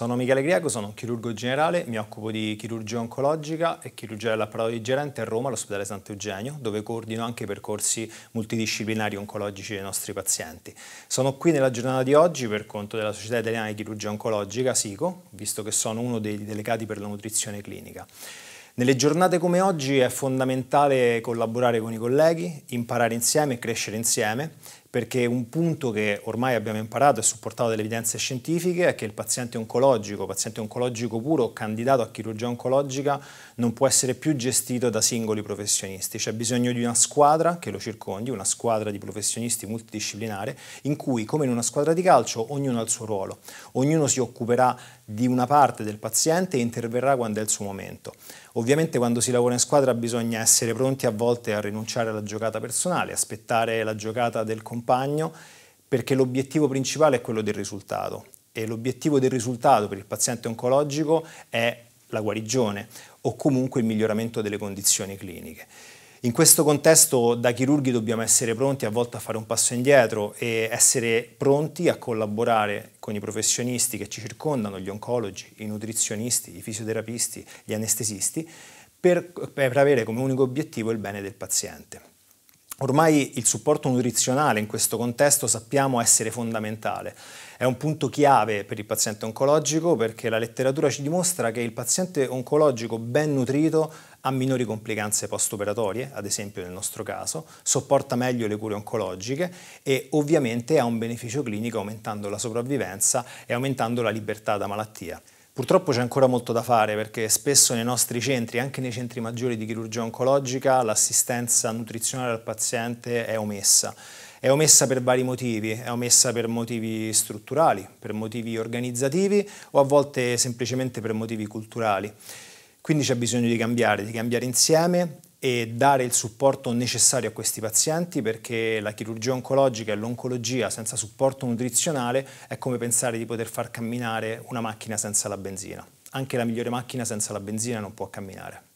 Sono Michele Griego, sono un chirurgo generale, mi occupo di chirurgia oncologica e chirurgia dell'apparato digerente a Roma all'ospedale Sant'Eugenio, dove coordino anche percorsi multidisciplinari oncologici dei nostri pazienti. Sono qui nella giornata di oggi per conto della Società Italiana di Chirurgia Oncologica, SICO, visto che sono uno dei delegati per la nutrizione clinica. Nelle giornate come oggi è fondamentale collaborare con i colleghi, imparare insieme e crescere insieme perché un punto che ormai abbiamo imparato e supportato dalle evidenze scientifiche è che il paziente oncologico, paziente oncologico puro, candidato a chirurgia oncologica, non può essere più gestito da singoli professionisti. C'è bisogno di una squadra che lo circondi, una squadra di professionisti multidisciplinare, in cui, come in una squadra di calcio, ognuno ha il suo ruolo, ognuno si occuperà di una parte del paziente e interverrà quando è il suo momento. Ovviamente quando si lavora in squadra bisogna essere pronti a volte a rinunciare alla giocata personale, aspettare la giocata del compagno, compagno, perché l'obiettivo principale è quello del risultato e l'obiettivo del risultato per il paziente oncologico è la guarigione o comunque il miglioramento delle condizioni cliniche. In questo contesto da chirurghi dobbiamo essere pronti a volte a fare un passo indietro e essere pronti a collaborare con i professionisti che ci circondano, gli oncologi, i nutrizionisti, i fisioterapisti, gli anestesisti, per, per avere come unico obiettivo il bene del paziente. Ormai il supporto nutrizionale in questo contesto sappiamo essere fondamentale. È un punto chiave per il paziente oncologico perché la letteratura ci dimostra che il paziente oncologico ben nutrito ha minori complicanze postoperatorie, ad esempio nel nostro caso, sopporta meglio le cure oncologiche e ovviamente ha un beneficio clinico aumentando la sopravvivenza e aumentando la libertà da malattia. Purtroppo c'è ancora molto da fare perché spesso nei nostri centri, anche nei centri maggiori di chirurgia oncologica, l'assistenza nutrizionale al paziente è omessa. È omessa per vari motivi, è omessa per motivi strutturali, per motivi organizzativi o a volte semplicemente per motivi culturali. Quindi c'è bisogno di cambiare, di cambiare insieme e dare il supporto necessario a questi pazienti perché la chirurgia oncologica e l'oncologia senza supporto nutrizionale è come pensare di poter far camminare una macchina senza la benzina. Anche la migliore macchina senza la benzina non può camminare.